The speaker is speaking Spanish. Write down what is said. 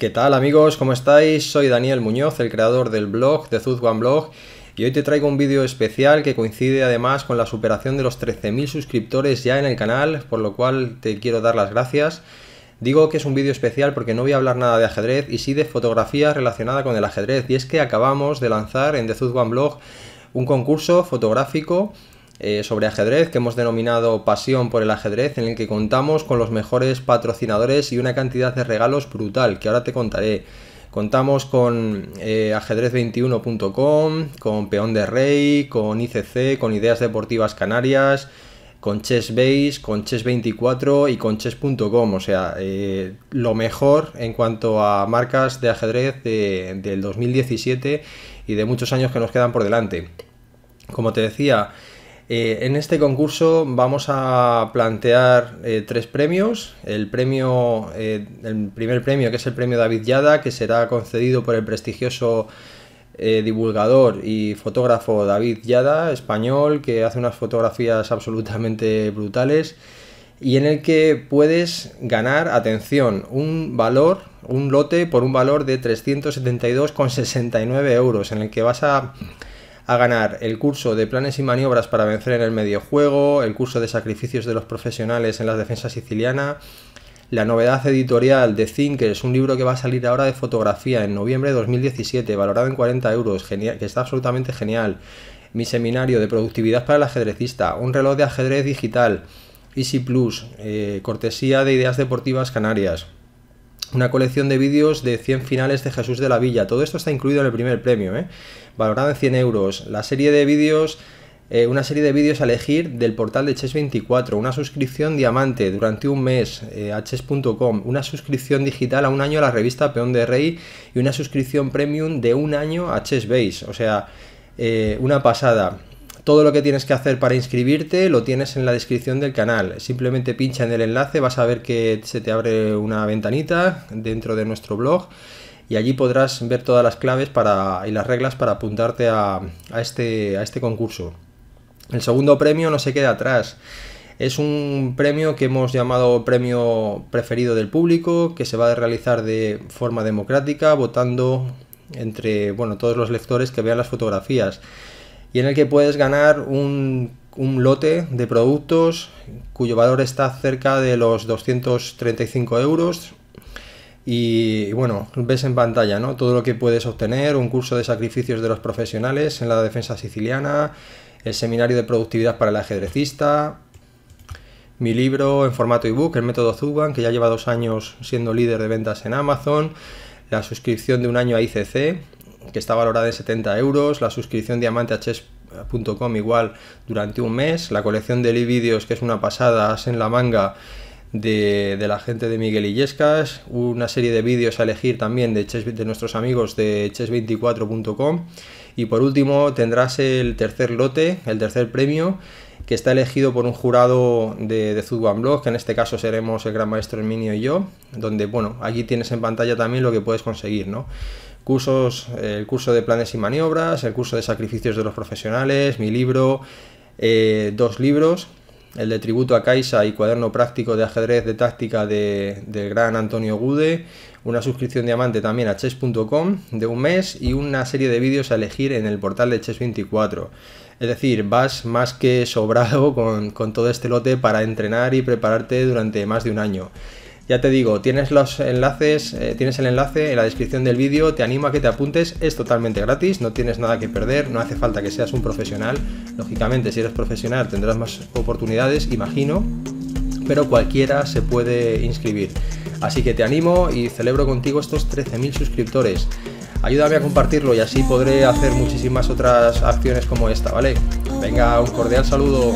¿Qué tal amigos? ¿Cómo estáis? Soy Daniel Muñoz, el creador del blog de one Blog y hoy te traigo un vídeo especial que coincide además con la superación de los 13.000 suscriptores ya en el canal, por lo cual te quiero dar las gracias. Digo que es un vídeo especial porque no voy a hablar nada de ajedrez y sí de fotografía relacionada con el ajedrez y es que acabamos de lanzar en The one Blog un concurso fotográfico eh, sobre ajedrez que hemos denominado Pasión por el ajedrez, en el que contamos con los mejores patrocinadores y una cantidad de regalos brutal, que ahora te contaré. Contamos con eh, ajedrez21.com, con Peón de Rey, con ICC, con Ideas Deportivas Canarias, con ChessBase, con Chess24 y con Chess.com. O sea, eh, lo mejor en cuanto a marcas de ajedrez de, del 2017 y de muchos años que nos quedan por delante. Como te decía, eh, en este concurso vamos a plantear eh, tres premios. El premio, eh, el primer premio, que es el premio David Yada, que será concedido por el prestigioso divulgador y fotógrafo David Yada, español, que hace unas fotografías absolutamente brutales y en el que puedes ganar, atención, un valor, un lote por un valor de 372,69 euros, en el que vas a a ganar el curso de planes y maniobras para vencer en el mediojuego, el curso de sacrificios de los profesionales en la defensa siciliana, la novedad editorial de Thinkers, un libro que va a salir ahora de fotografía en noviembre de 2017, valorado en 40 euros, genial, que está absolutamente genial. Mi seminario de productividad para el ajedrecista, un reloj de ajedrez digital, Easy Plus, eh, cortesía de Ideas Deportivas Canarias una colección de vídeos de 100 finales de Jesús de la Villa. Todo esto está incluido en el primer premio, ¿eh? valorado en 100 euros. La serie de vídeos, eh, una serie de vídeos a elegir del portal de Chess24, una suscripción diamante durante un mes eh, a chess.com, una suscripción digital a un año a la revista Peón de Rey y una suscripción premium de un año a Chessbase. O sea, una pasada. Todo lo que tienes que hacer para inscribirte lo tienes en la descripción del canal. Simplemente pincha en el enlace, vas a ver que se te abre una ventanita dentro de nuestro blog y allí podrás ver todas las claves para, y las reglas para apuntarte a, este, a este concurso. El segundo premio no se queda atrás. Es un premio que hemos llamado premio preferido del público, que se va a realizar de forma democrática, votando entre bueno, todos los lectores que vean las fotografías y en el que puedes ganar un, lote de productos cuyo valor está cerca de los 235 euros, y bueno, ves en pantalla ¿no? todo lo que puedes obtener, un curso de sacrificios de los profesionales en la defensa siciliana, el seminario de productividad para el ajedrecista, mi libro en formato ebook, el método Zuban, que ya lleva dos años siendo líder de ventas en Amazon, la suscripción de un año a ICC, que está valorada en 70 euros, la suscripción diamante a chess.com igual durante un mes, la colección de vídeos que es una pasada, en la manga de, la gente de Miguel Illescas, una serie de vídeos a elegir también de, de nuestros amigos de chess24.com y por último tendrás el tercer lote, el tercer premio que está elegido por un jurado de, de Blog, que en este caso seremos el gran maestro Herminio y yo, donde, bueno, aquí tienes en pantalla también lo que puedes conseguir, ¿no? Cursos, el curso de planes y maniobras, el curso de sacrificios de los profesionales, mi libro, eh, dos libros el de tributo a Caixa y cuaderno práctico de ajedrez de táctica del gran Antonio Gude, una suscripción diamante también a chess.com de un mes y una serie de vídeos a elegir en el portal de Chess24. Es decir, vas más que sobrado con, con todo este lote para entrenar y prepararte durante más de un año. Ya te digo, tienes los enlaces, eh, tienes el enlace en la descripción del vídeo, te animo a que te apuntes, es totalmente gratis, no tienes nada que perder, no hace falta que seas un profesional. Lógicamente, si eres profesional tendrás más oportunidades, imagino, pero cualquiera se puede inscribir. Así que te animo y celebro contigo estos 13.000 suscriptores. Ayúdame a compartirlo y así podré hacer muchísimas otras acciones como esta, ¿vale? Venga, un cordial saludo.